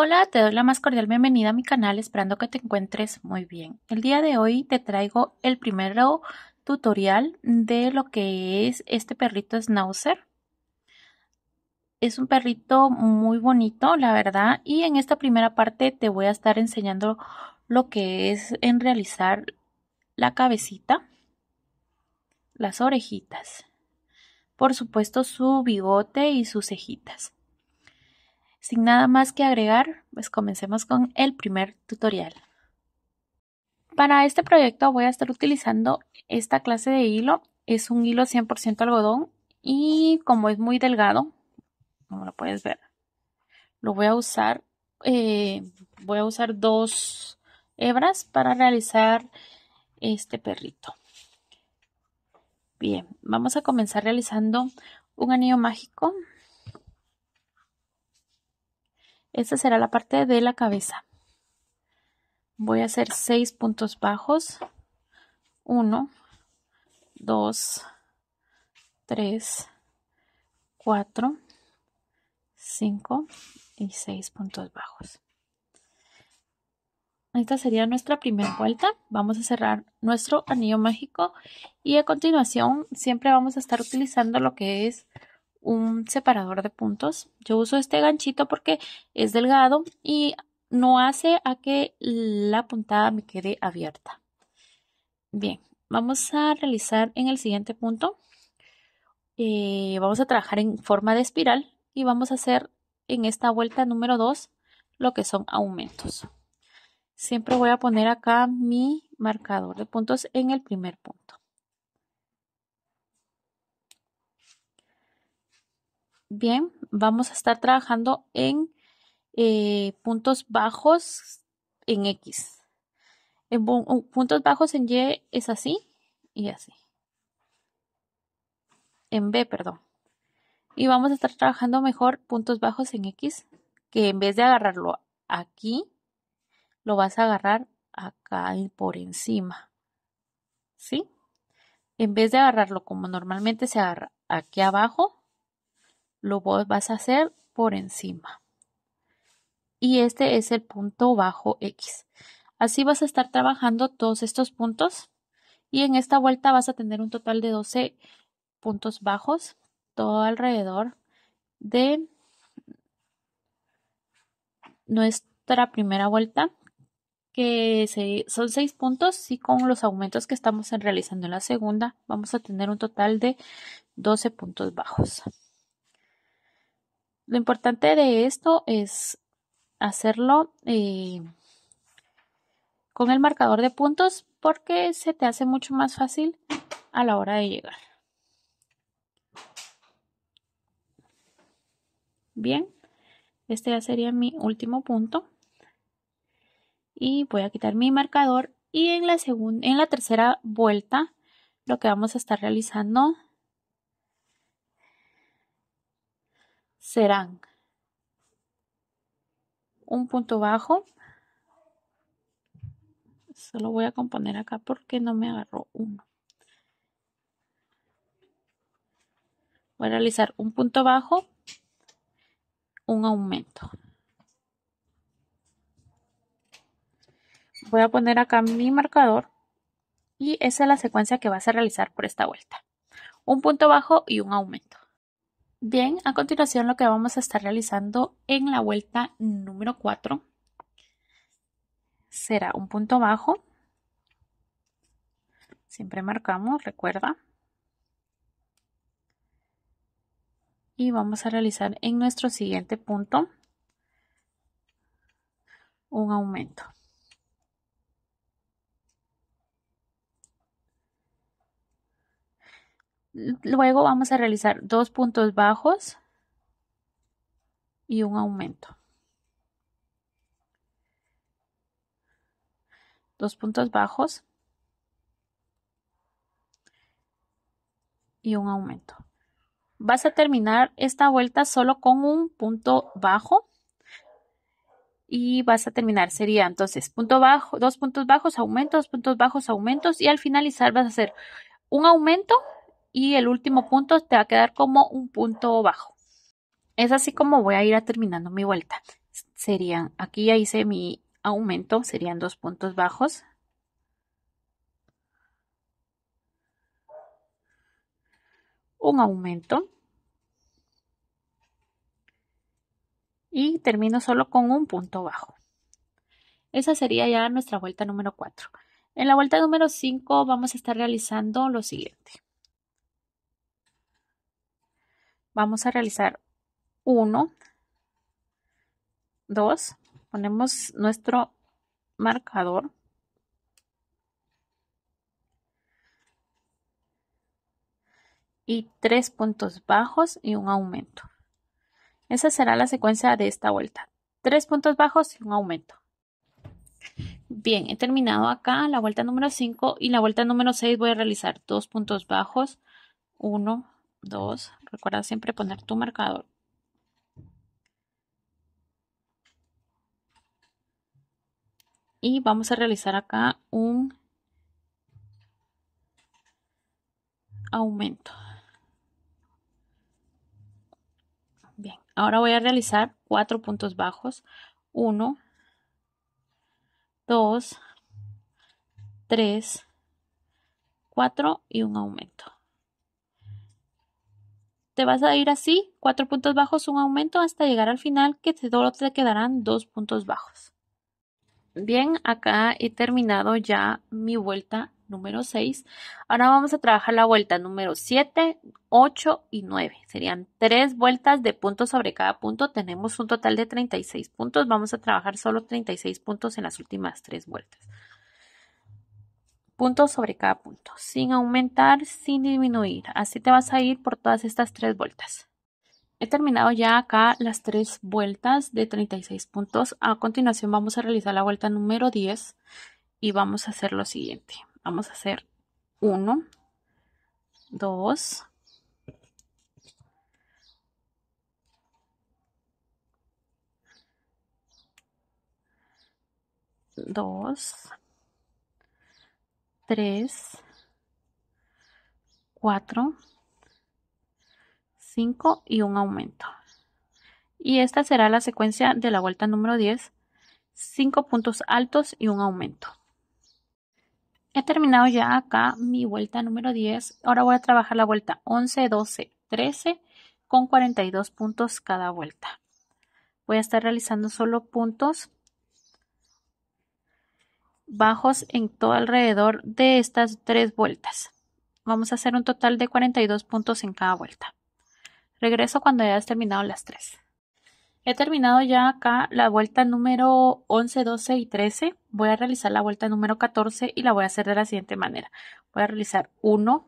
Hola, te doy la más cordial bienvenida a mi canal esperando que te encuentres muy bien. El día de hoy te traigo el primero tutorial de lo que es este perrito Schnauzer. Es un perrito muy bonito, la verdad, y en esta primera parte te voy a estar enseñando lo que es en realizar la cabecita, las orejitas, por supuesto su bigote y sus cejitas. Sin nada más que agregar, pues comencemos con el primer tutorial. Para este proyecto voy a estar utilizando esta clase de hilo. Es un hilo 100% algodón y como es muy delgado, como lo puedes ver, lo voy a usar, eh, voy a usar dos hebras para realizar este perrito. Bien, vamos a comenzar realizando un anillo mágico esta será la parte de la cabeza. Voy a hacer seis puntos bajos. 1, 2, 3, 4, 5 y 6 puntos bajos. Esta sería nuestra primera vuelta. Vamos a cerrar nuestro anillo mágico y a continuación siempre vamos a estar utilizando lo que es un separador de puntos. Yo uso este ganchito porque es delgado y no hace a que la puntada me quede abierta. Bien, vamos a realizar en el siguiente punto. Eh, vamos a trabajar en forma de espiral y vamos a hacer en esta vuelta número 2 lo que son aumentos. Siempre voy a poner acá mi marcador de puntos en el primer punto. Bien, vamos a estar trabajando en eh, puntos bajos en X. En puntos bajos en Y es así y así. En B, perdón. Y vamos a estar trabajando mejor puntos bajos en X, que en vez de agarrarlo aquí, lo vas a agarrar acá por encima. ¿Sí? En vez de agarrarlo como normalmente se agarra aquí abajo, lo vas a hacer por encima. Y este es el punto bajo X. Así vas a estar trabajando todos estos puntos y en esta vuelta vas a tener un total de 12 puntos bajos todo alrededor de nuestra primera vuelta que son 6 puntos y con los aumentos que estamos realizando en la segunda vamos a tener un total de 12 puntos bajos. Lo importante de esto es hacerlo eh, con el marcador de puntos porque se te hace mucho más fácil a la hora de llegar. Bien, este ya sería mi último punto. Y voy a quitar mi marcador y en la, segunda, en la tercera vuelta lo que vamos a estar realizando serán un punto bajo. Solo voy a componer acá porque no me agarró uno. Voy a realizar un punto bajo, un aumento. Voy a poner acá mi marcador y esa es la secuencia que vas a realizar por esta vuelta. Un punto bajo y un aumento. Bien, a continuación lo que vamos a estar realizando en la vuelta número 4 será un punto bajo. Siempre marcamos, recuerda. Y vamos a realizar en nuestro siguiente punto un aumento. Luego vamos a realizar dos puntos bajos y un aumento. Dos puntos bajos y un aumento. Vas a terminar esta vuelta solo con un punto bajo y vas a terminar. Sería entonces punto bajo, dos puntos bajos, aumento, dos puntos bajos, aumentos y al finalizar vas a hacer un aumento y el último punto te va a quedar como un punto bajo. Es así como voy a ir terminando mi vuelta. Serían, aquí ya hice mi aumento, serían dos puntos bajos. Un aumento. Y termino solo con un punto bajo. Esa sería ya nuestra vuelta número 4. En la vuelta número 5 vamos a estar realizando lo siguiente. vamos a realizar 1, 2, ponemos nuestro marcador. Y tres puntos bajos y un aumento. Esa será la secuencia de esta vuelta. Tres puntos bajos y un aumento. Bien, he terminado acá la vuelta número 5 y la vuelta número 6 voy a realizar dos puntos bajos, 1, 2. Recuerda siempre poner tu marcador. Y vamos a realizar acá un aumento. Bien, ahora voy a realizar cuatro puntos bajos. 1, 2, 3, 4 y un aumento te vas a ir así, cuatro puntos bajos, un aumento hasta llegar al final que te quedarán dos puntos bajos. Bien, acá he terminado ya mi vuelta número 6. Ahora vamos a trabajar la vuelta número 7, 8 y 9. Serían tres vueltas de puntos sobre cada punto. Tenemos un total de 36 puntos. Vamos a trabajar solo 36 puntos en las últimas tres vueltas puntos sobre cada punto, sin aumentar, sin disminuir. Así te vas a ir por todas estas tres vueltas. He terminado ya acá las tres vueltas de 36 puntos. A continuación vamos a realizar la vuelta número 10 y vamos a hacer lo siguiente. Vamos a hacer 1, 2, 2, 3, 4, 5 y un aumento. Y esta será la secuencia de la vuelta número 10, 5 puntos altos y un aumento. He terminado ya acá mi vuelta número 10. Ahora voy a trabajar la vuelta 11, 12, 13 con 42 puntos cada vuelta. Voy a estar realizando solo puntos bajos en todo alrededor de estas tres vueltas. Vamos a hacer un total de 42 puntos en cada vuelta. Regreso cuando hayas terminado las tres. He terminado ya acá la vuelta número 11, 12 y 13. Voy a realizar la vuelta número 14 y la voy a hacer de la siguiente manera. Voy a realizar 1,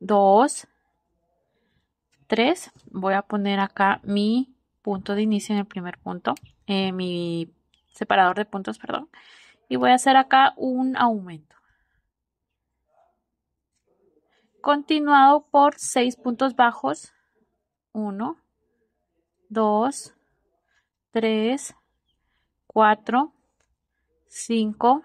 2, 3. Voy a poner acá mi punto de inicio en el primer punto, eh, mi separador de puntos, perdón y voy a hacer acá un aumento. Continuado por seis puntos bajos. 1, 2, 3, 4, 5,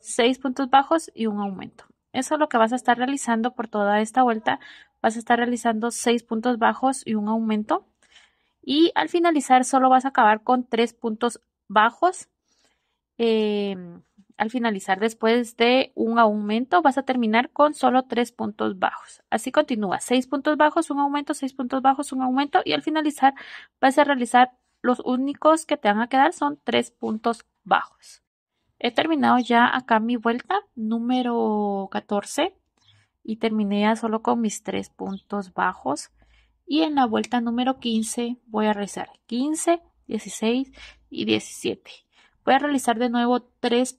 6 puntos bajos y un aumento. Eso es lo que vas a estar realizando por toda esta vuelta. Vas a estar realizando seis puntos bajos y un aumento. Y al finalizar solo vas a acabar con tres puntos bajos Em, al finalizar después de un aumento, vas a terminar con solo tres puntos bajos. Así continúa, seis puntos bajos, un aumento, seis puntos bajos, un aumento y al finalizar vas a realizar los únicos que te van a quedar son tres puntos bajos. He terminado ya acá mi vuelta número 14 y terminé solo con mis tres puntos bajos. Y en la vuelta número 15 voy a realizar 15, 16 y 17. Voy a realizar de nuevo tres,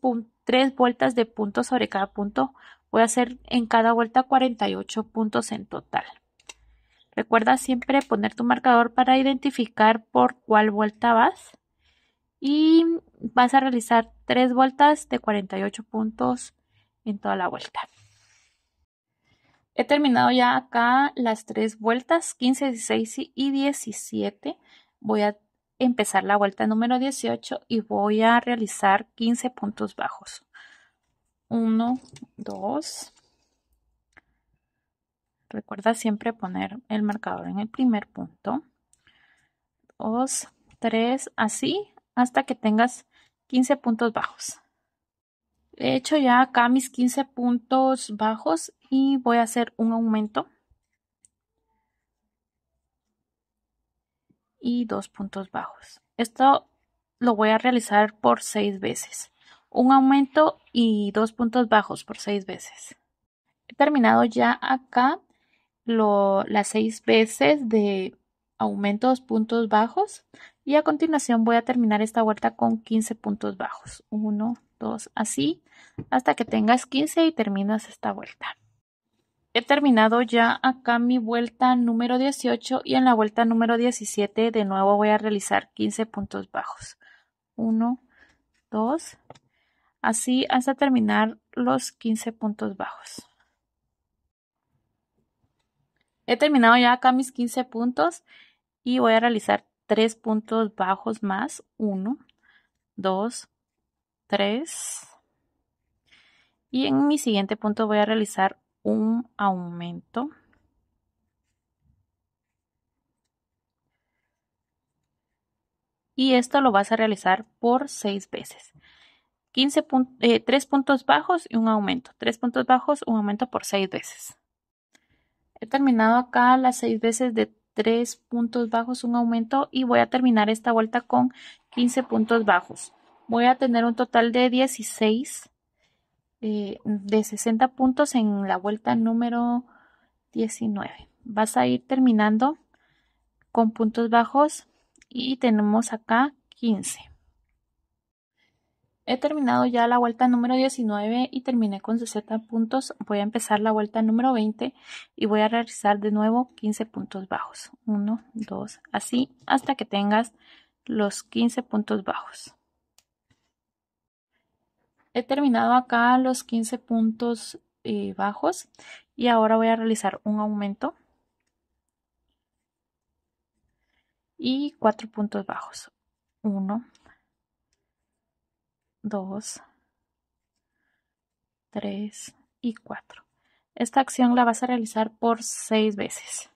vueltas de puntos sobre cada punto. Voy a hacer en cada vuelta 48 puntos en total. Recuerda siempre poner tu marcador para identificar por cuál vuelta vas. Y vas a realizar tres vueltas de 48 puntos en toda la vuelta. He terminado ya acá las tres vueltas, 15, 16 y 17. Voy a empezar la vuelta número 18 y voy a realizar 15 puntos bajos. 1, 2. Recuerda siempre poner el marcador en el primer punto. 2, 3, así hasta que tengas 15 puntos bajos. He hecho ya acá mis 15 puntos bajos y voy a hacer un aumento y dos puntos bajos. Esto lo voy a realizar por seis veces. Un aumento y dos puntos bajos por seis veces. He terminado ya acá lo, las seis veces de aumentos puntos bajos y a continuación voy a terminar esta vuelta con 15 puntos bajos. 1, 2, así hasta que tengas 15 y terminas esta vuelta. He terminado ya acá mi vuelta número 18 y en la vuelta número 17 de nuevo voy a realizar 15 puntos bajos. 1, 2, así hasta terminar los 15 puntos bajos. He terminado ya acá mis 15 puntos y voy a realizar 3 puntos bajos más. 1, 2, 3. Y en mi siguiente punto voy a realizar un aumento y esto lo vas a realizar por seis veces. 15 puntos eh, tres puntos bajos y un aumento. tres puntos bajos, un aumento por seis veces. He terminado acá las seis veces de tres puntos bajos, un aumento y voy a terminar esta vuelta con 15 puntos bajos. Voy a tener un total de 16 eh, de 60 puntos en la vuelta número 19. Vas a ir terminando con puntos bajos y tenemos acá 15. He terminado ya la vuelta número 19 y terminé con 60 puntos. Voy a empezar la vuelta número 20 y voy a realizar de nuevo 15 puntos bajos. 1, 2, así hasta que tengas los 15 puntos bajos. He terminado acá los 15 puntos eh, bajos y ahora voy a realizar un aumento y 4 puntos bajos. 1, 2, 3 y 4. Esta acción la vas a realizar por 6 veces.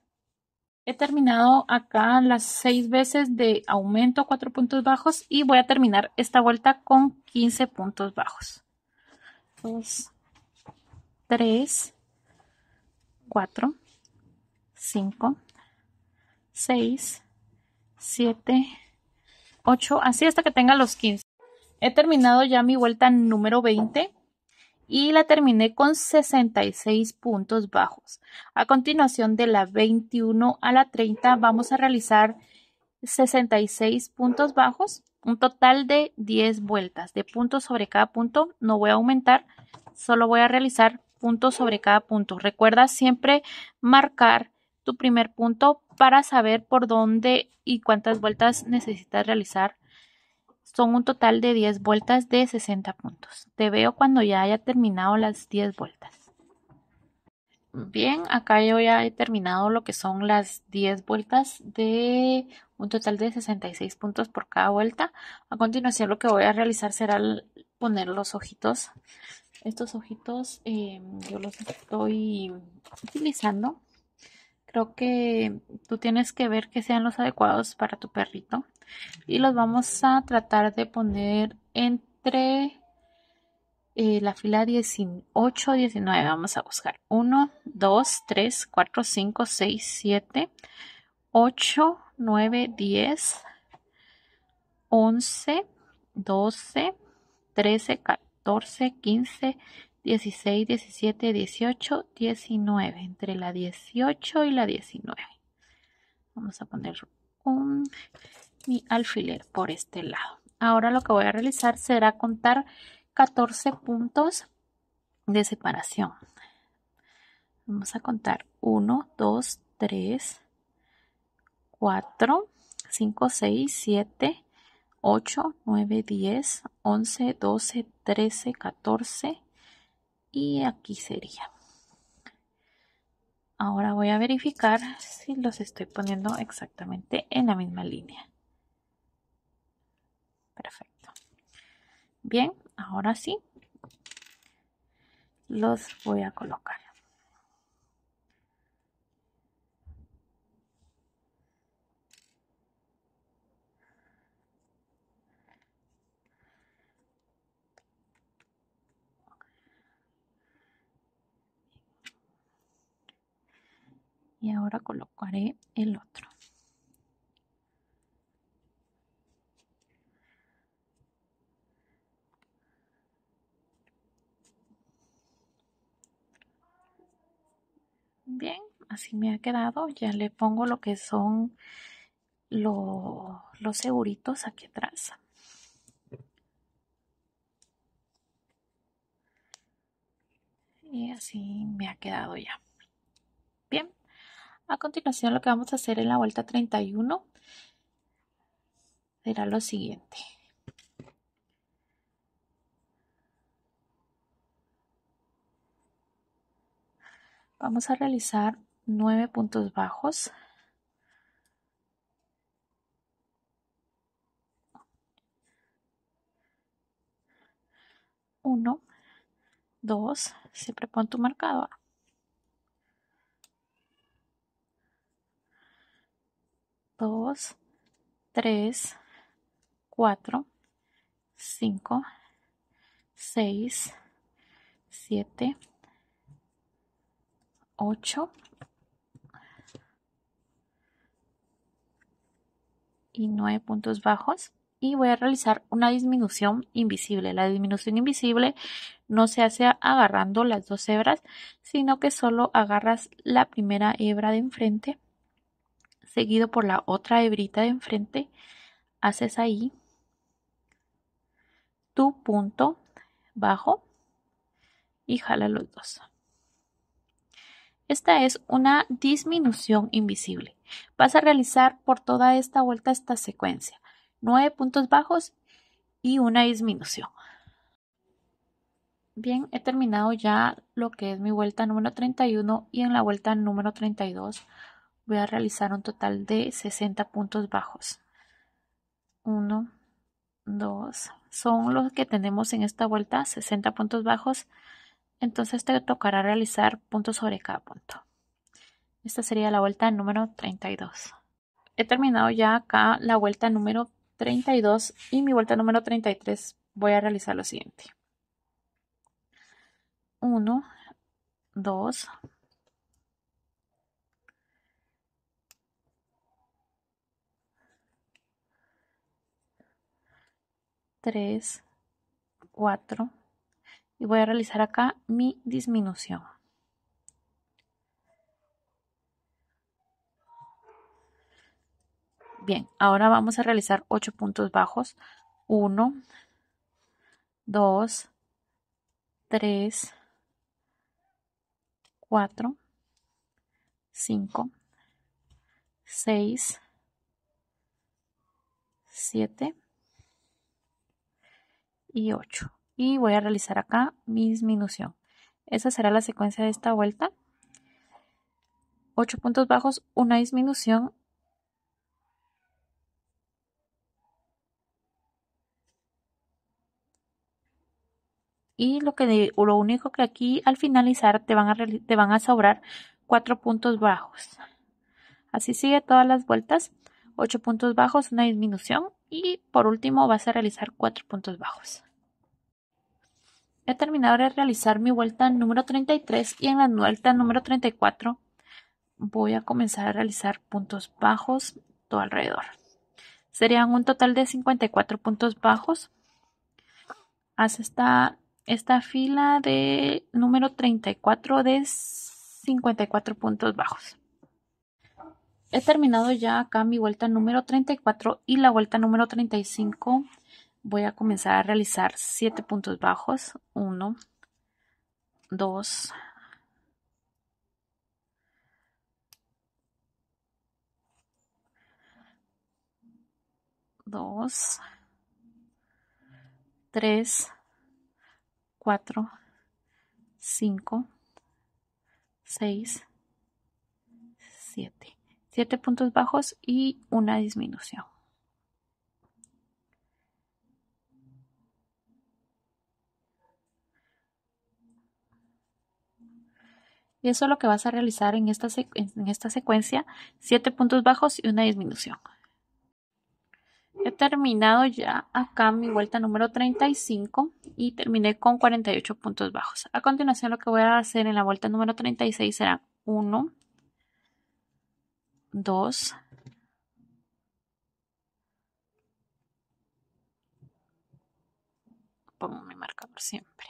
He terminado acá las seis veces de aumento cuatro puntos bajos y voy a terminar esta vuelta con 15 puntos bajos. 2, 3, 4, 5, 6, 7, 8, así hasta que tenga los 15. He terminado ya mi vuelta número 20 y la terminé con 66 puntos bajos. A continuación de la 21 a la 30 vamos a realizar 66 puntos bajos, un total de 10 vueltas de puntos sobre cada punto. No voy a aumentar, solo voy a realizar puntos sobre cada punto. Recuerda siempre marcar tu primer punto para saber por dónde y cuántas vueltas necesitas realizar son un total de 10 vueltas de 60 puntos. Te veo cuando ya haya terminado las 10 vueltas. Bien, acá yo ya he terminado lo que son las 10 vueltas de un total de 66 puntos por cada vuelta. A continuación lo que voy a realizar será poner los ojitos. Estos ojitos eh, yo los estoy utilizando creo que tú tienes que ver que sean los adecuados para tu perrito y los vamos a tratar de poner entre eh, la fila 18 19 vamos a buscar 1 2 3 4 5 6 7 8 9 10 11 12 13 14 15 16, 17, 18, 19, entre la 18 y la 19. Vamos a poner un mi alfiler por este lado. Ahora lo que voy a realizar será contar 14 puntos de separación. Vamos a contar 1, 2, 3, 4, 5, 6, 7, 8, 9, 10, 11, 12, 13, 14, y aquí sería. Ahora voy a verificar si los estoy poniendo exactamente en la misma línea. Perfecto. Bien, ahora sí los voy a colocar. y ahora colocaré el otro bien así me ha quedado ya le pongo lo que son los seguritos aquí atrás y así me ha quedado ya bien a continuación lo que vamos a hacer en la vuelta 31 será lo siguiente. Vamos a realizar nueve puntos bajos. Uno, dos, siempre pon tu marcador. 2, 3, 4, 5, 6, 7, 8 y 9 puntos bajos y voy a realizar una disminución invisible. La disminución invisible no se hace agarrando las dos hebras, sino que solo agarras la primera hebra de enfrente seguido por la otra hebrita de enfrente, haces ahí tu punto bajo y jala los dos. Esta es una disminución invisible. Vas a realizar por toda esta vuelta esta secuencia. nueve puntos bajos y una disminución. Bien, he terminado ya lo que es mi vuelta número 31 y en la vuelta número 32 voy a realizar un total de 60 puntos bajos 1 2 son los que tenemos en esta vuelta 60 puntos bajos entonces te tocará realizar puntos sobre cada punto esta sería la vuelta número 32 he terminado ya acá la vuelta número 32 y mi vuelta número 33 voy a realizar lo siguiente 1 2 3, 4 y voy a realizar acá mi disminución. Bien, ahora vamos a realizar 8 puntos bajos. 1, 2, 3, 4, 5, 6, 7, y 8. Y voy a realizar acá mi disminución. Esa será la secuencia de esta vuelta. 8 puntos bajos, una disminución. Y lo, que, lo único que aquí al finalizar te van a, te van a sobrar cuatro puntos bajos. Así sigue todas las vueltas. 8 puntos bajos, una disminución y por último vas a realizar cuatro puntos bajos. He terminado de realizar mi vuelta número 33 y en la vuelta número 34 voy a comenzar a realizar puntos bajos todo alrededor. Serían un total de 54 puntos bajos. Haz esta, esta fila de número 34 de 54 puntos bajos. He terminado ya acá mi vuelta número 34 y la vuelta número 35 voy a comenzar a realizar 7 puntos bajos. 1, 2, 2, 3, 4, 5, 6, 7 siete puntos bajos y una disminución. Y eso es lo que vas a realizar en esta, en esta secuencia, siete puntos bajos y una disminución. He terminado ya acá mi vuelta número 35 y terminé con 48 puntos bajos. A continuación lo que voy a hacer en la vuelta número 36 será... 1, 2. Pongo mi marcador siempre.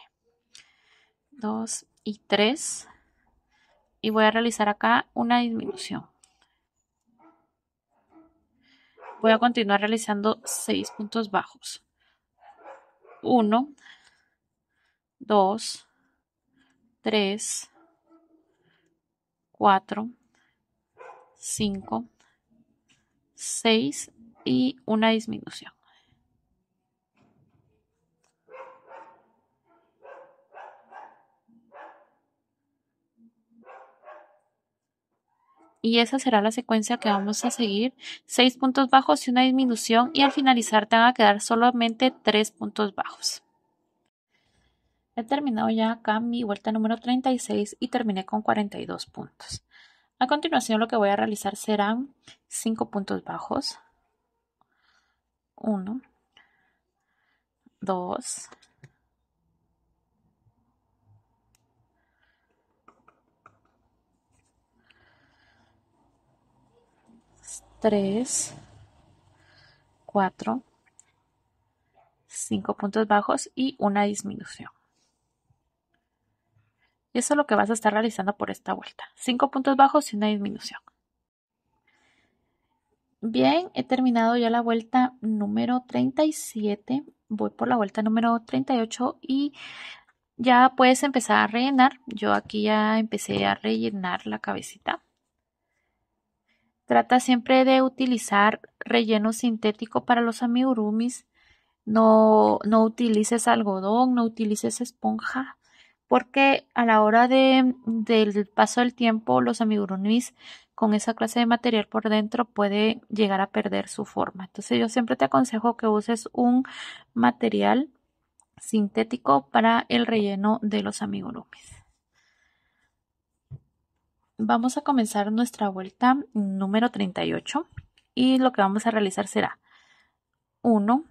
Dos y tres Y voy a realizar acá una disminución. Voy a continuar realizando seis puntos bajos. 1, 2, 3, 4, 5, 6 y una disminución. y esa será la secuencia que vamos a seguir. 6 puntos bajos y una disminución y al finalizar te van a quedar solamente 3 puntos bajos. He terminado ya acá mi vuelta número 36 y terminé con 42 puntos. A continuación lo que voy a realizar serán 5 puntos bajos. 1, 2, 3, 4, 5 puntos bajos y una disminución. Y eso es lo que vas a estar realizando por esta vuelta. Cinco puntos bajos y una disminución. Bien, he terminado ya la vuelta número 37. Voy por la vuelta número 38 y ya puedes empezar a rellenar. Yo aquí ya empecé a rellenar la cabecita. Trata siempre de utilizar relleno sintético para los amigurumis. No, no utilices algodón, no utilices esponja porque a la hora de, del paso del tiempo los amigurumis con esa clase de material por dentro puede llegar a perder su forma. Entonces yo siempre te aconsejo que uses un material sintético para el relleno de los amigurumis. Vamos a comenzar nuestra vuelta número 38 y lo que vamos a realizar será 1,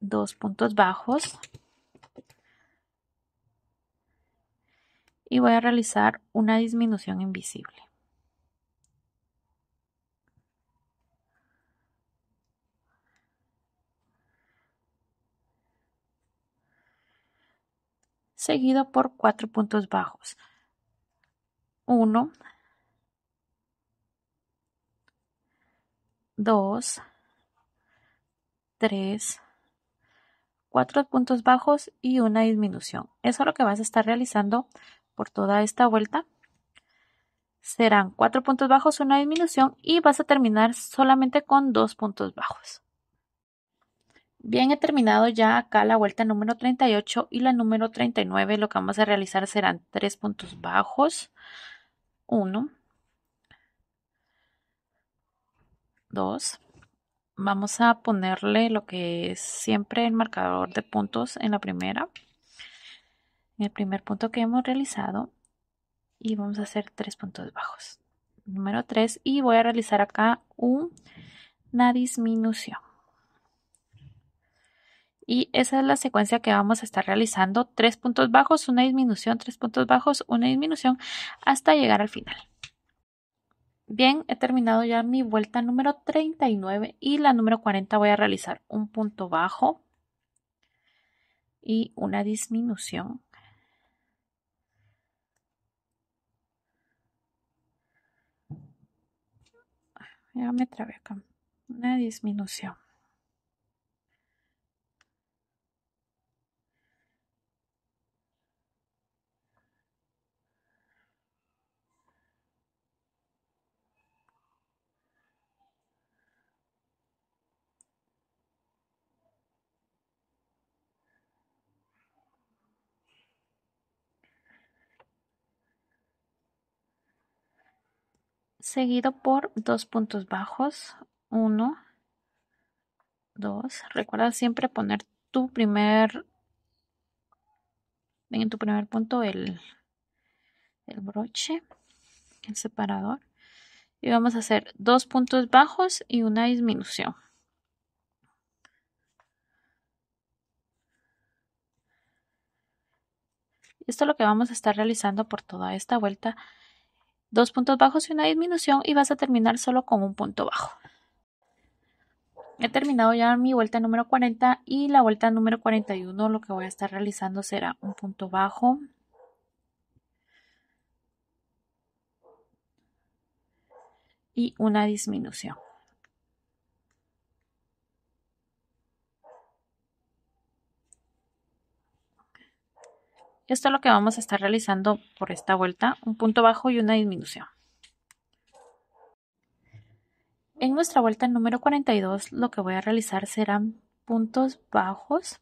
dos puntos bajos, y voy a realizar una disminución invisible. seguido por cuatro puntos bajos. 1, 2, tres, cuatro puntos bajos y una disminución. Eso es lo que vas a estar realizando por toda esta vuelta, serán cuatro puntos bajos, una disminución y vas a terminar solamente con dos puntos bajos. Bien, he terminado ya acá la vuelta número 38 y la número 39. Lo que vamos a realizar serán tres puntos bajos. uno 2. Vamos a ponerle lo que es siempre el marcador de puntos en la primera el primer punto que hemos realizado y vamos a hacer tres puntos bajos. Número 3 y voy a realizar acá una disminución. Y esa es la secuencia que vamos a estar realizando. Tres puntos bajos, una disminución, tres puntos bajos, una disminución hasta llegar al final. Bien, he terminado ya mi vuelta número 39 y la número 40 voy a realizar un punto bajo y una disminución. ya me trabé acá, una disminución. seguido por dos puntos bajos, 1, 2. Recuerda siempre poner tu primer, en tu primer punto el, el broche, el separador. Y vamos a hacer dos puntos bajos y una disminución. Esto es lo que vamos a estar realizando por toda esta vuelta dos puntos bajos y una disminución y vas a terminar solo con un punto bajo. He terminado ya mi vuelta número 40 y la vuelta número 41 lo que voy a estar realizando será un punto bajo. Y una disminución. Esto es lo que vamos a estar realizando por esta vuelta, un punto bajo y una disminución. En nuestra vuelta número 42 lo que voy a realizar serán puntos bajos,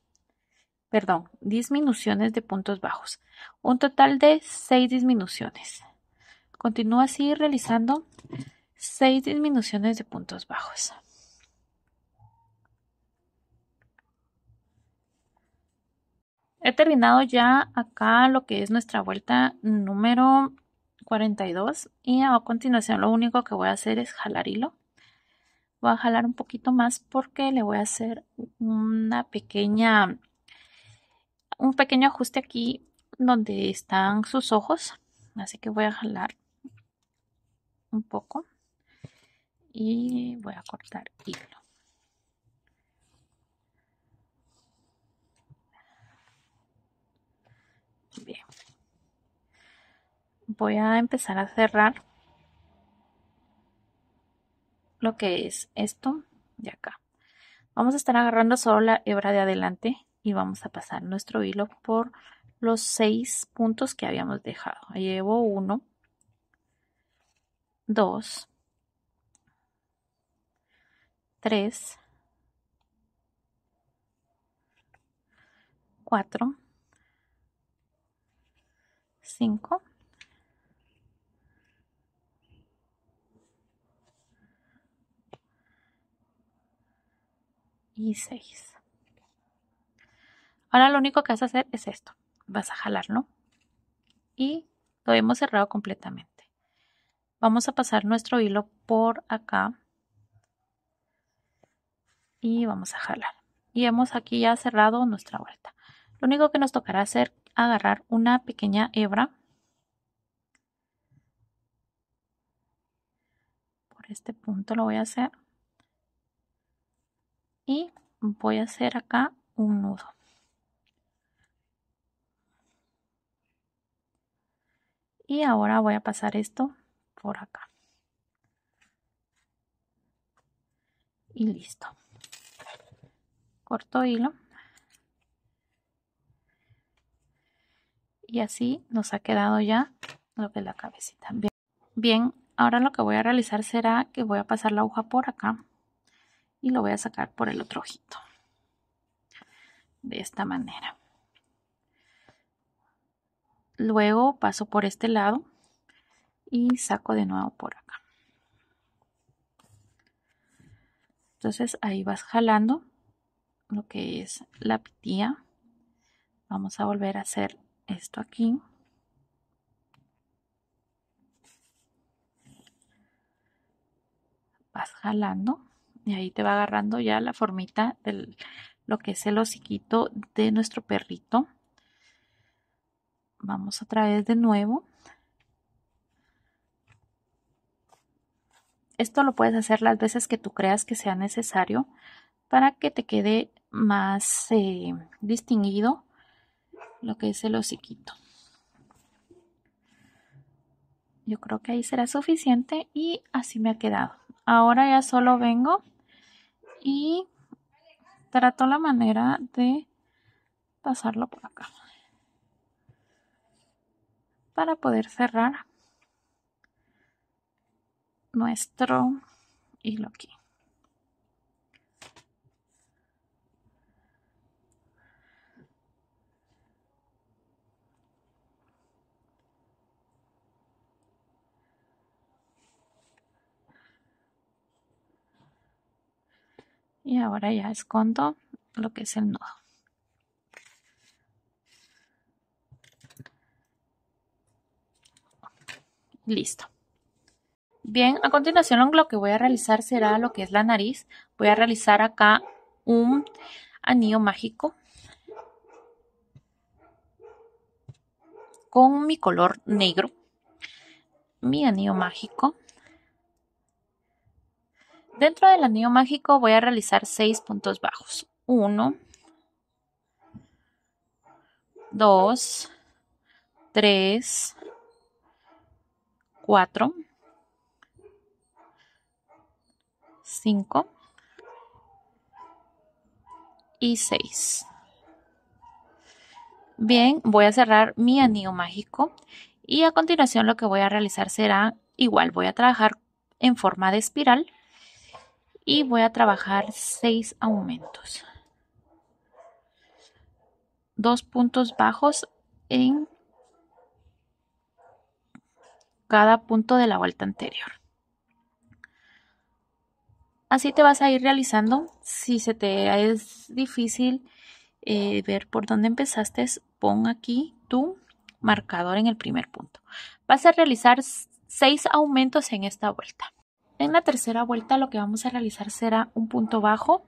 perdón, disminuciones de puntos bajos. Un total de 6 disminuciones. Continúo así realizando 6 disminuciones de puntos bajos. He terminado ya acá lo que es nuestra vuelta número 42 y a continuación lo único que voy a hacer es jalar hilo. Voy a jalar un poquito más porque le voy a hacer una pequeña, un pequeño ajuste aquí donde están sus ojos. Así que voy a jalar un poco y voy a cortar hilo. Bien. Voy a empezar a cerrar lo que es esto de acá. Vamos a estar agarrando solo la hebra de adelante y vamos a pasar nuestro hilo por los seis puntos que habíamos dejado. Llevo uno, dos, tres, cuatro, 5. Y 6. Ahora lo único que vas a hacer es esto. Vas a jalarlo y lo hemos cerrado completamente. Vamos a pasar nuestro hilo por acá y vamos a jalar. Y hemos aquí ya cerrado nuestra vuelta. Lo único que nos tocará hacer agarrar una pequeña hebra por este punto lo voy a hacer y voy a hacer acá un nudo y ahora voy a pasar esto por acá y listo corto hilo y así nos ha quedado ya lo que es la cabecita. Bien. Bien, ahora lo que voy a realizar será que voy a pasar la aguja por acá y lo voy a sacar por el otro ojito. De esta manera. Luego paso por este lado y saco de nuevo por acá. Entonces ahí vas jalando lo que es la pitía. Vamos a volver a hacer esto aquí. Vas jalando y ahí te va agarrando ya la formita de lo que es el hociquito de nuestro perrito. Vamos otra vez de nuevo. Esto lo puedes hacer las veces que tú creas que sea necesario para que te quede más eh, distinguido lo que es el hociquito. Yo creo que ahí será suficiente y así me ha quedado. Ahora ya solo vengo y trato la manera de pasarlo por acá para poder cerrar nuestro hilo aquí. y ahora ya escondo lo que es el nudo. listo bien a continuación lo que voy a realizar será lo que es la nariz voy a realizar acá un anillo mágico con mi color negro mi anillo mágico Dentro del anillo mágico voy a realizar 6 puntos bajos. 1, 2, 3, 4, 5 y 6. Bien, voy a cerrar mi anillo mágico y a continuación lo que voy a realizar será igual, voy a trabajar en forma de espiral y voy a trabajar seis aumentos. Dos puntos bajos en cada punto de la vuelta anterior. Así te vas a ir realizando. Si se te es difícil eh, ver por dónde empezaste, pon aquí tu marcador en el primer punto. Vas a realizar seis aumentos en esta vuelta. En la tercera vuelta lo que vamos a realizar será un punto bajo.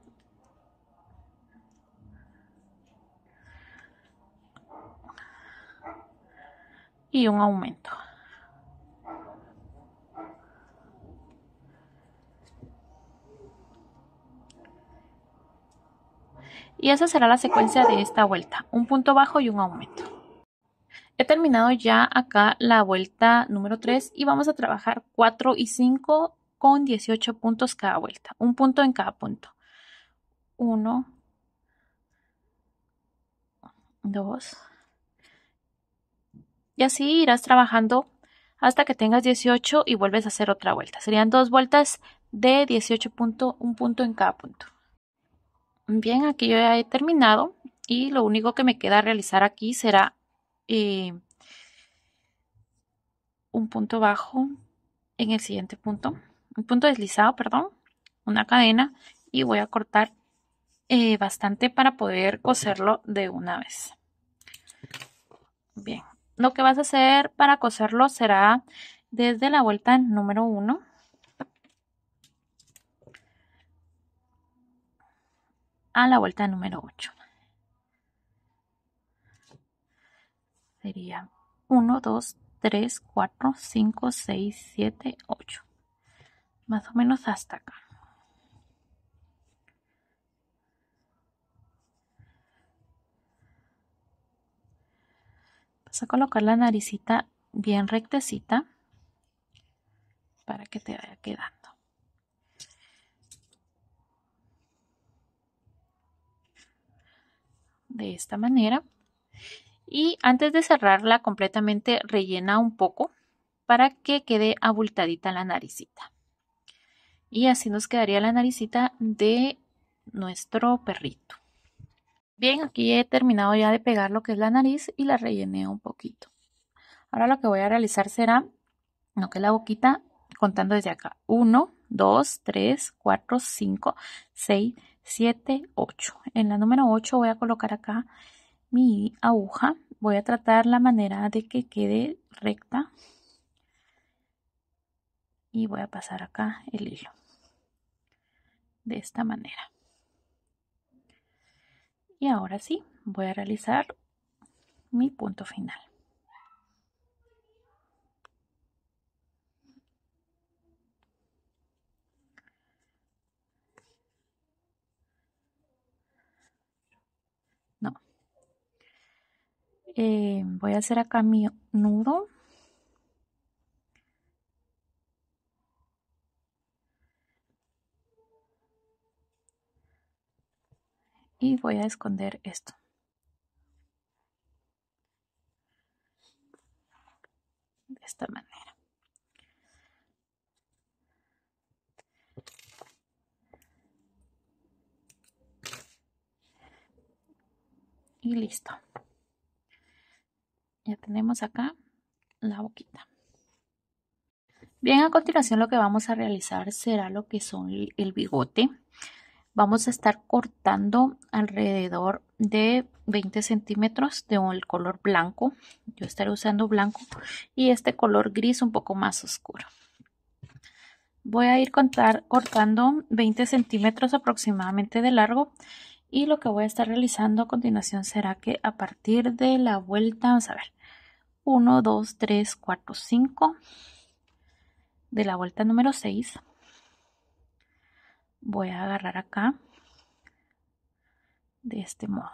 Y un aumento. Y esa será la secuencia de esta vuelta. Un punto bajo y un aumento. He terminado ya acá la vuelta número 3 y vamos a trabajar 4 y 5 con 18 puntos cada vuelta, un punto en cada punto. 1, 2. Y así irás trabajando hasta que tengas 18 y vuelves a hacer otra vuelta. Serían dos vueltas de 18 puntos, un punto en cada punto. Bien, aquí yo ya he terminado y lo único que me queda realizar aquí será eh, un punto bajo en el siguiente punto un punto deslizado, perdón, una cadena y voy a cortar eh, bastante para poder coserlo de una vez. Bien, lo que vas a hacer para coserlo será desde la vuelta número 1. a la vuelta número 8. Sería 1, 2, 3, 4, 5, 6, 7, 8 más o menos hasta acá. Vas a colocar la naricita bien rectecita para que te vaya quedando. De esta manera. Y antes de cerrarla completamente rellena un poco para que quede abultadita la naricita. Y así nos quedaría la naricita de nuestro perrito. Bien, aquí he terminado ya de pegar lo que es la nariz y la rellené un poquito. Ahora lo que voy a realizar será lo que es la boquita contando desde acá. 1, 2, 3, 4, 5, 6, 7, 8. En la número 8 voy a colocar acá mi aguja. Voy a tratar la manera de que quede recta y voy a pasar acá el hilo de esta manera y ahora sí voy a realizar mi punto final no eh, voy a hacer acá mi nudo y voy a esconder esto. De esta manera. Y listo. Ya tenemos acá la boquita. Bien, a continuación lo que vamos a realizar será lo que son el bigote. Vamos a estar cortando alrededor de 20 centímetros de un color blanco. Yo estaré usando blanco y este color gris un poco más oscuro. Voy a ir contar, cortando 20 centímetros aproximadamente de largo y lo que voy a estar realizando a continuación será que a partir de la vuelta, vamos a ver, 1, 2, 3, 4, 5, de la vuelta número 6, voy a agarrar acá de este modo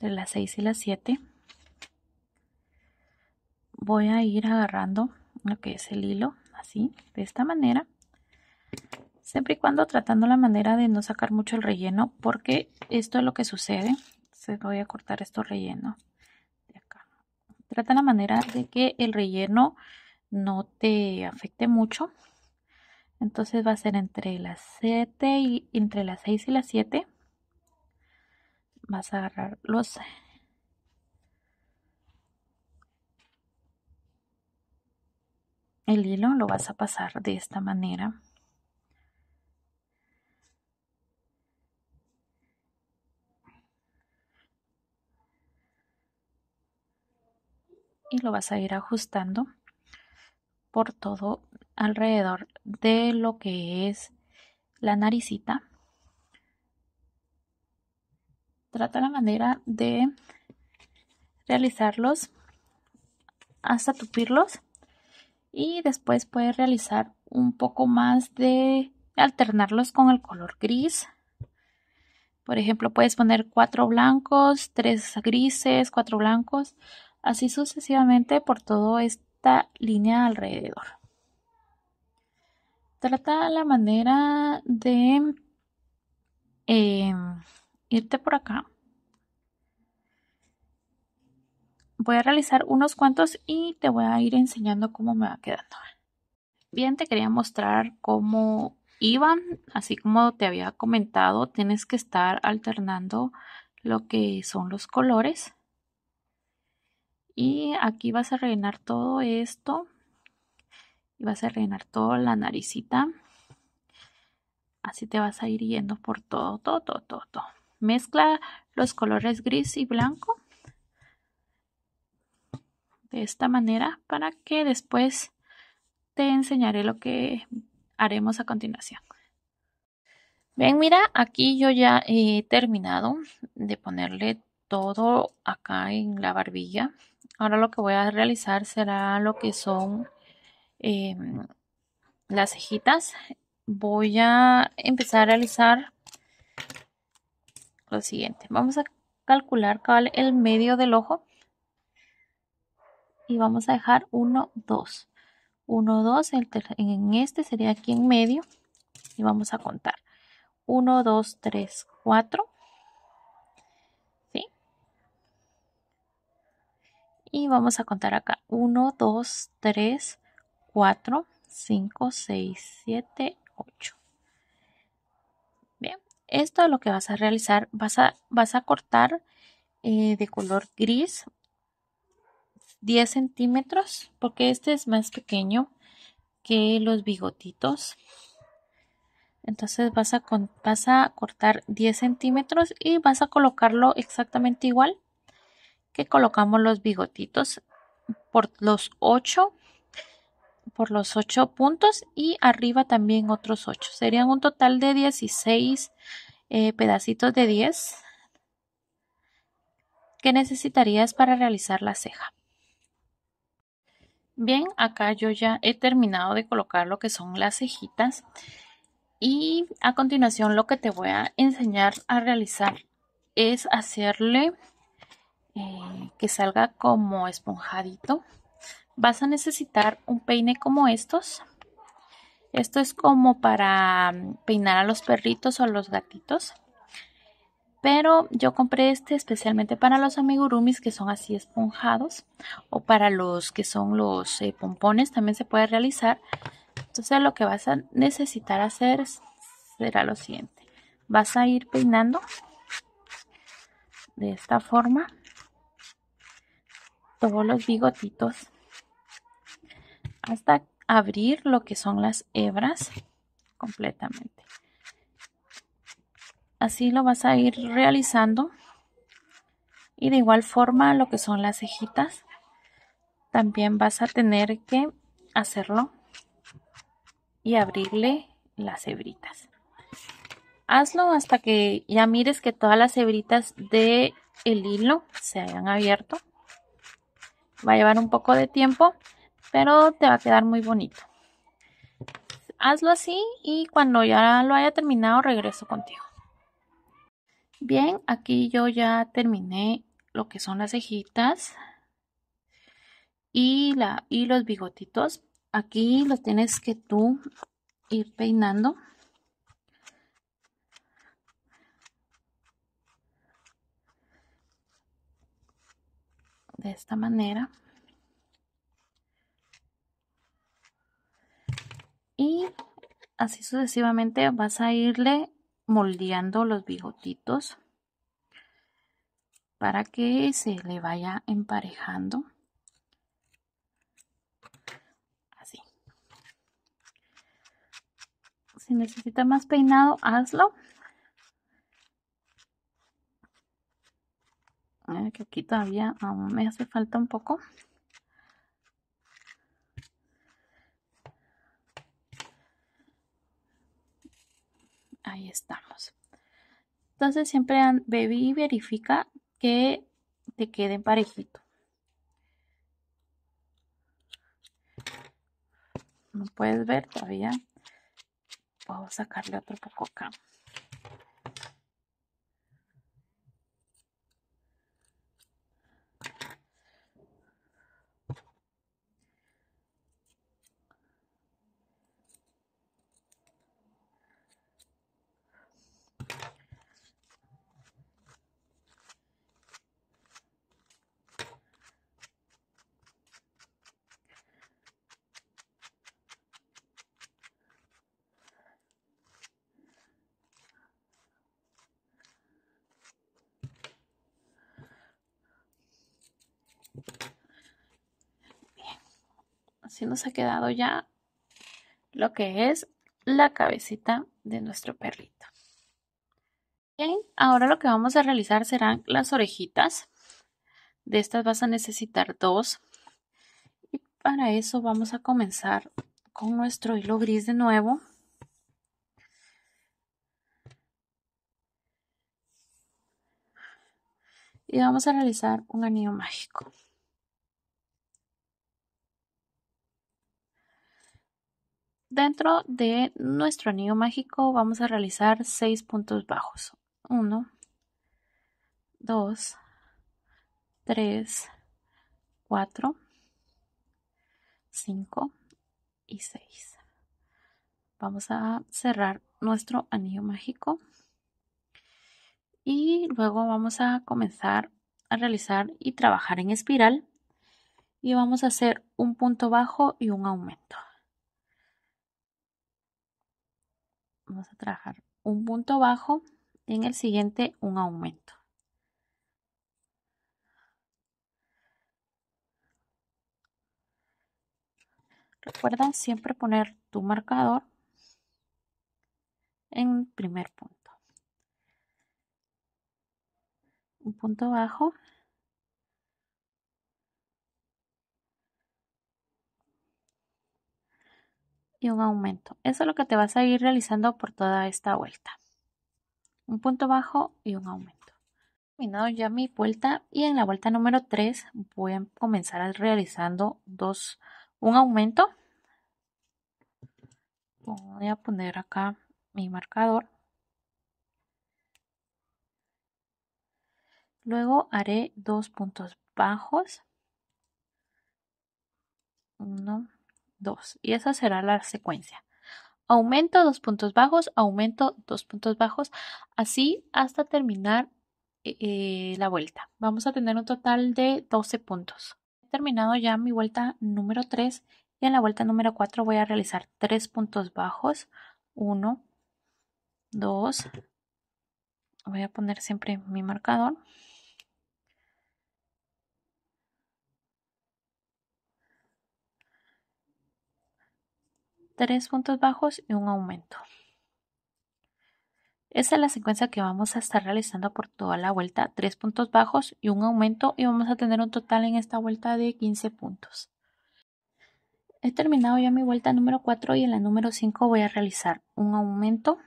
de las 6 y las 7 voy a ir agarrando lo que es el hilo así de esta manera siempre y cuando tratando la manera de no sacar mucho el relleno porque esto es lo que sucede se voy a cortar esto relleno de acá trata la manera de que el relleno no te afecte mucho entonces va a ser entre las 7 y entre las 6 y las 7. Vas a agarrar los el hilo lo vas a pasar de esta manera. Y lo vas a ir ajustando por todo alrededor de lo que es la naricita. Trata la manera de realizarlos hasta tupirlos y después puedes realizar un poco más de alternarlos con el color gris. Por ejemplo, puedes poner cuatro blancos, tres grises, cuatro blancos, así sucesivamente por todo este línea alrededor. Trata la manera de em, irte por acá. Voy a realizar unos cuantos y te voy a ir enseñando cómo me va quedando. Bien, te quería mostrar cómo iban, así como te había comentado, tienes que estar alternando lo que son los colores y aquí vas a rellenar todo esto. Y vas a rellenar toda la naricita. Así te vas a ir yendo por todo, todo, todo, todo. Mezcla los colores gris y blanco. De esta manera para que después te enseñaré lo que haremos a continuación. Bien, mira, aquí yo ya he terminado de ponerle todo acá en la barbilla. Ahora lo que voy a realizar será lo que son em, las cejitas. Voy a empezar a realizar lo siguiente. Vamos a calcular es el medio del ojo. Y vamos a dejar 1, 2. 1, 2. En este sería aquí en medio. Y vamos a contar. 1, 2, 3, 4. y vamos a contar acá 1, 2, 3, 4, 5, 6, 7, 8. Bien, esto es lo que vas a realizar. Vas a, vas a cortar eh, de color gris 10 centímetros porque este es más pequeño que los bigotitos. Entonces vas a, vas a cortar 10 centímetros y vas a colocarlo exactamente igual que colocamos los bigotitos por los 8 por los 8 puntos y arriba también otros 8 serían un total de 16 eh, pedacitos de 10 que necesitarías para realizar la ceja bien acá yo ya he terminado de colocar lo que son las cejitas y a continuación lo que te voy a enseñar a realizar es hacerle eh, que salga como esponjadito. Vas a necesitar un peine como estos. Esto es como para mm, peinar a los perritos o a los gatitos. Pero yo compré este especialmente para los amigurumis que son así esponjados. O para los que son los eh, pompones también se puede realizar. Entonces lo que vas a necesitar hacer será lo siguiente. Vas a ir peinando de esta forma todos los bigotitos hasta abrir lo que son las hebras completamente. Así lo vas a ir realizando y de igual forma lo que son las cejitas también vas a tener que hacerlo y abrirle las hebritas. Hazlo hasta que ya mires que todas las hebritas de el hilo se hayan abierto. Va a llevar un poco de tiempo, pero te va a quedar muy bonito. Hazlo así y cuando ya lo haya terminado regreso contigo. Bien, aquí yo ya terminé lo que son las cejitas y, la, y los bigotitos. Aquí los tienes que tú ir peinando. de esta manera. Y así sucesivamente vas a irle moldeando los bigotitos para que se le vaya emparejando. Así. Si necesita más peinado, hazlo. que aquí todavía aún me hace falta un poco ahí estamos entonces siempre bebí y verifica que te queden parejito no puedes ver todavía puedo sacarle otro poco acá nos ha quedado ya lo que es la cabecita de nuestro perrito. Bien, ahora lo que vamos a realizar serán las orejitas. De estas vas a necesitar dos. Y para eso vamos a comenzar con nuestro hilo gris de nuevo. Y vamos a realizar un anillo mágico. Dentro de nuestro anillo mágico vamos a realizar 6 puntos bajos. 1, 2, 3, 4, 5 y 6. Vamos a cerrar nuestro anillo mágico y luego vamos a comenzar a realizar y trabajar en espiral y vamos a hacer un punto bajo y un aumento. Vamos a trabajar un punto bajo, en el siguiente un aumento. Recuerda siempre poner tu marcador en primer punto. Un punto bajo un aumento. Eso es lo que te vas a ir realizando por toda esta vuelta. Un punto bajo y un aumento. Terminado ya mi vuelta y en la vuelta número 3 voy a comenzar realizando dos, un aumento. Voy a poner acá mi marcador. Luego haré dos puntos bajos. Uno 2. Y esa será la secuencia. Aumento, dos puntos bajos, aumento, dos puntos bajos, así hasta terminar eh, la vuelta. Vamos a tener un total de 12 puntos. He terminado ya mi vuelta número 3 y en la vuelta número 4 voy a realizar 3 puntos bajos. 1, 2, voy a poner siempre mi marcador. tres puntos bajos y un aumento. esa es la secuencia que vamos a estar realizando por toda la vuelta, tres puntos bajos y un aumento y vamos a tener un total en esta vuelta de 15 puntos. He terminado ya mi vuelta número 4 y en la número 5 voy a realizar un aumento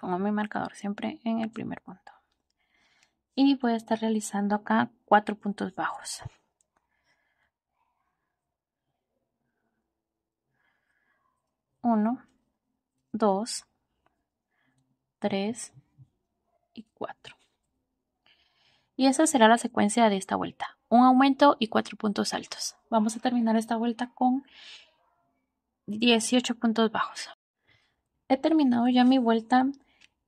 pongo mi marcador siempre en el primer punto y voy a estar realizando acá cuatro puntos bajos Uno, dos, tres y cuatro. Y esa será la secuencia de esta vuelta. Un aumento y cuatro puntos altos. Vamos a terminar esta vuelta con 18 puntos bajos. He terminado ya mi vuelta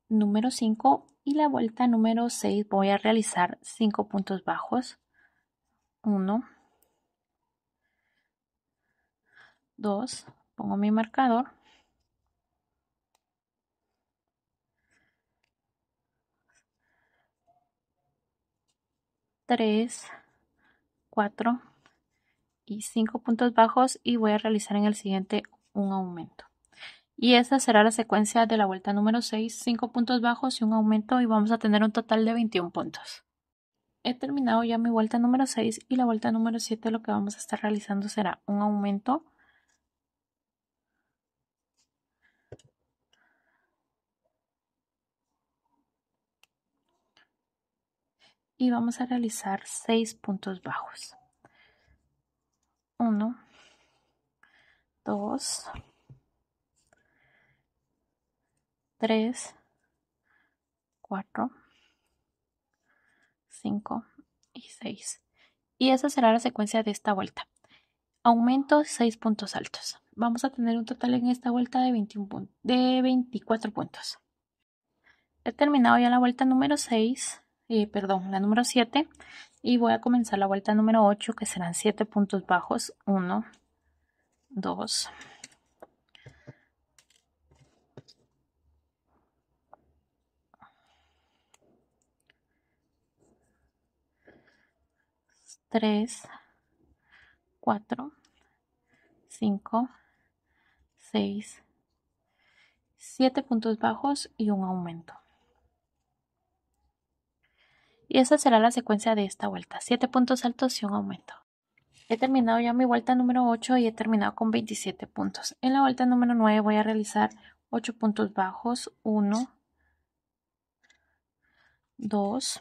número 5 y la vuelta número 6 voy a realizar 5 puntos bajos 1 2 pongo mi marcador 3 4 y 5 puntos bajos y voy a realizar en el siguiente un aumento y esta será la secuencia de la vuelta número 6, 5 puntos bajos y un aumento y vamos a tener un total de 21 puntos. He terminado ya mi vuelta número 6 y la vuelta número 7 lo que vamos a estar realizando será un aumento y vamos a realizar 6 puntos bajos. 1, 2, 3, 4, 5 y 6. Y esa será la secuencia de esta vuelta. Aumento 6 puntos altos. Vamos a tener un total en esta vuelta de, 21 de 24 puntos. He terminado ya la vuelta número 6, eh, perdón, la número 7. Y voy a comenzar la vuelta número 8, que serán 7 puntos bajos. 1, 2, 3, 4, 5, 6, 7 puntos bajos y un aumento. Y esa será la secuencia de esta vuelta. 7 puntos altos y un aumento. He terminado ya mi vuelta número 8 y he terminado con 27 puntos. En la vuelta número 9 voy a realizar 8 puntos bajos. 1, 2,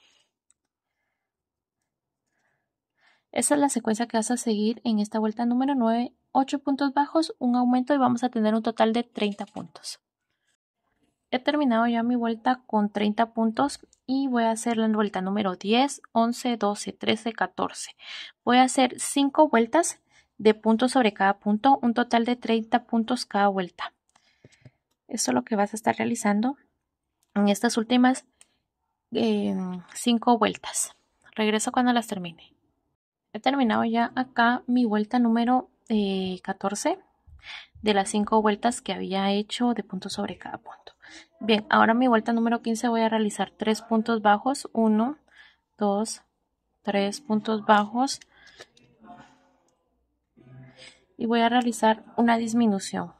Esa es la secuencia que vas a seguir en esta vuelta número 9, 8 puntos bajos, un aumento y vamos a tener un total de 30 puntos. He terminado ya mi vuelta con 30 puntos y voy a hacer la vuelta número 10, 11, 12, 13, 14. Voy a hacer 5 vueltas de puntos sobre cada punto, un total de 30 puntos cada vuelta. Esto es lo que vas a estar realizando en estas últimas 5 em, vueltas. Regreso cuando las termine he terminado ya acá mi vuelta número 14 eh, de las 5 vueltas que había hecho de punto sobre cada punto. Bien, ahora mi vuelta número 15 voy a realizar 3 puntos bajos. 1, 2, 3 puntos bajos. Y voy a realizar una disminución.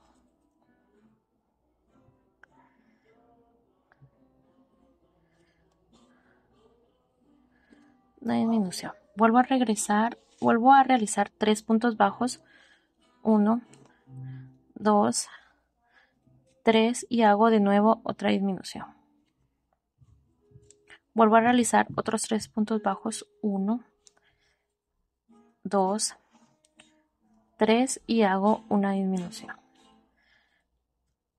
Una disminución vuelvo a regresar, vuelvo a realizar tres puntos bajos, 1, 2, 3 y hago de nuevo otra disminución. Vuelvo a realizar otros tres puntos bajos, 1, 2, 3 y hago una disminución.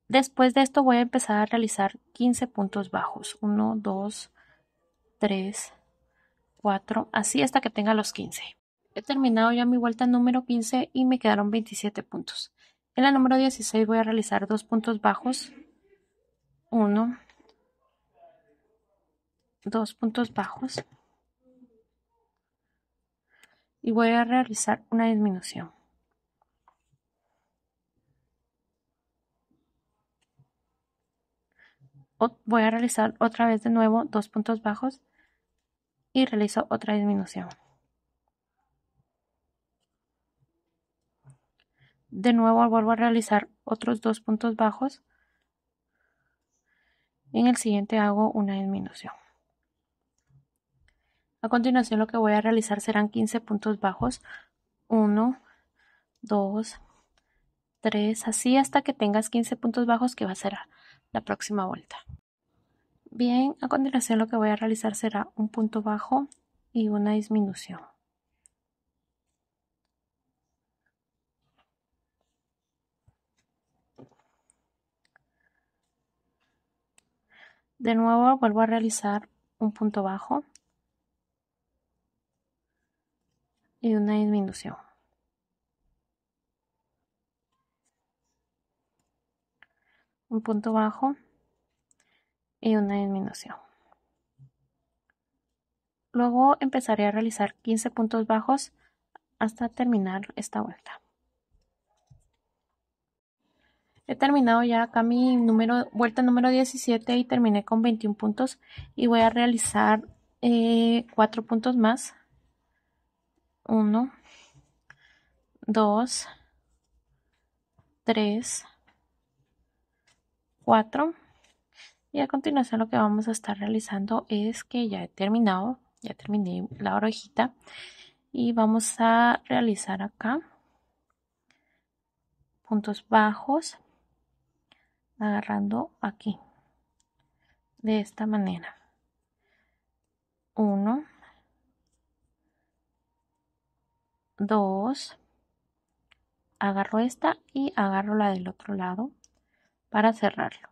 Después de esto voy a empezar a realizar 15 puntos bajos. 1, 2, 3, así hasta que tenga los 15. He terminado ya mi vuelta número 15 y me quedaron 27 puntos. En la número 16 voy a realizar dos puntos bajos. 1, dos puntos bajos. Y voy a realizar una disminución. voy a realizar otra vez de nuevo dos puntos bajos y realizo otra disminución. De nuevo vuelvo a realizar otros dos puntos bajos. En el siguiente hago una disminución. A continuación lo que voy a realizar serán 15 puntos bajos. 1, 2, 3, así hasta que tengas 15 puntos bajos que va a ser la próxima vuelta. Bien, a continuación lo que voy a realizar será un punto bajo y una disminución. De nuevo vuelvo a realizar un punto bajo y una disminución. Un punto bajo y una disminución. Luego empezaré a realizar 15 puntos bajos hasta terminar esta vuelta. He terminado ya acá mi número, vuelta número 17 y terminé con 21 puntos y voy a realizar eh, 4 puntos más. 1, 2, 3, 4 y a continuación lo que vamos a estar realizando es que ya he terminado, ya terminé la orejita y vamos a realizar acá puntos bajos agarrando aquí de esta manera. Uno, dos, agarro esta y agarro la del otro lado para cerrarlo.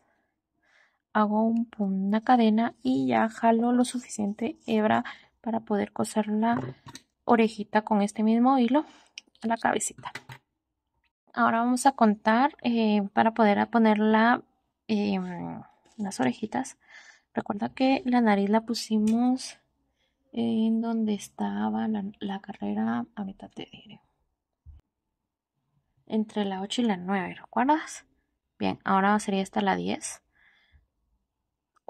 hago un una cadena y ya jalo lo suficiente hebra para poder coser la orejita con este mismo hilo a la cabecita. Ahora vamos a contar eh, para poder poner em, las orejitas. Recuerda que la nariz la pusimos en donde estaba la, carrera, mitad te aire. Entre la 8 y la 9, ¿recuerdas? Bien, ahora sería esta la 10.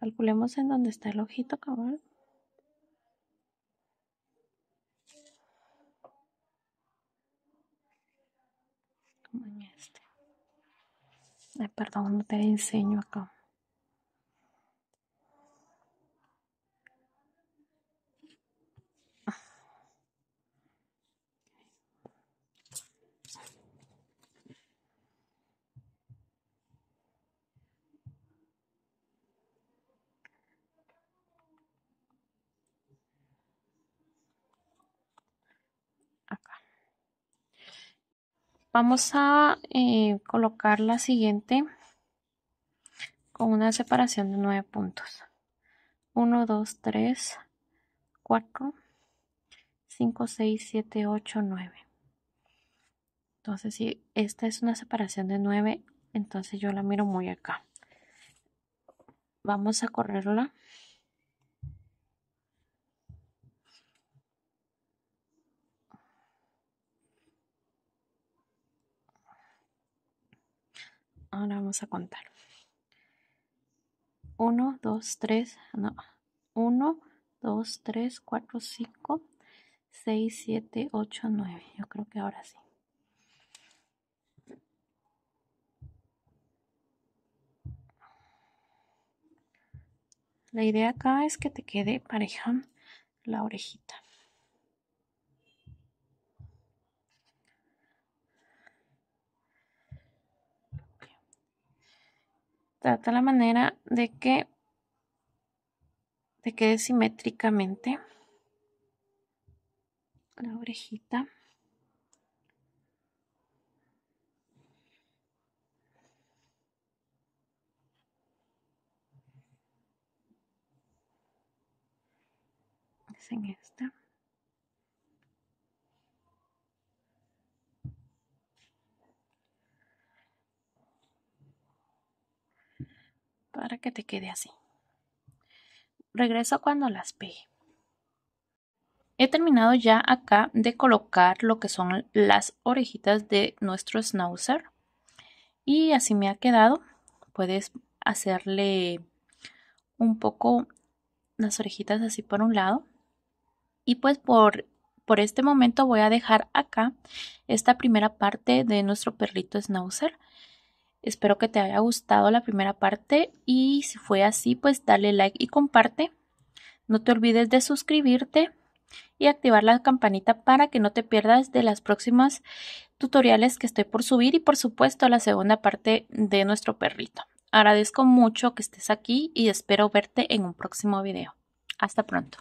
Calculemos en dónde está el ojito, cabrón. Como en este. Ay, perdón, no te enseño acá. Vamos a eh, colocar la siguiente con una separación de 9 puntos. 1, 2, 3, 4, 5, 6, 7, 8, 9. Entonces, si esta es una separación de 9, entonces yo la miro muy acá. Vamos a correrla. Ahora vamos a contar. 1, 2, 3, no. 1, 2, 3, 4, 5, 6, 7, 8, 9. Yo creo que ahora sí. La idea acá es que te quede pareja la orejita. trata la manera de que te quede simétricamente la orejita. para que te quede así. Regreso cuando las pegue. He terminado ya acá de colocar lo que son las orejitas de nuestro schnauzer. Y así me ha quedado. Puedes hacerle un poco las orejitas así por un lado. Y pues por, por este momento voy a dejar acá esta primera parte de nuestro perrito schnauzer Espero que te haya gustado la primera parte y si fue así, pues dale like y comparte. No te olvides de suscribirte y activar la campanita para que no te pierdas de las próximas tutoriales que estoy por subir y por supuesto la segunda parte de nuestro perrito. Agradezco mucho que estés aquí y espero verte en un próximo video. Hasta pronto.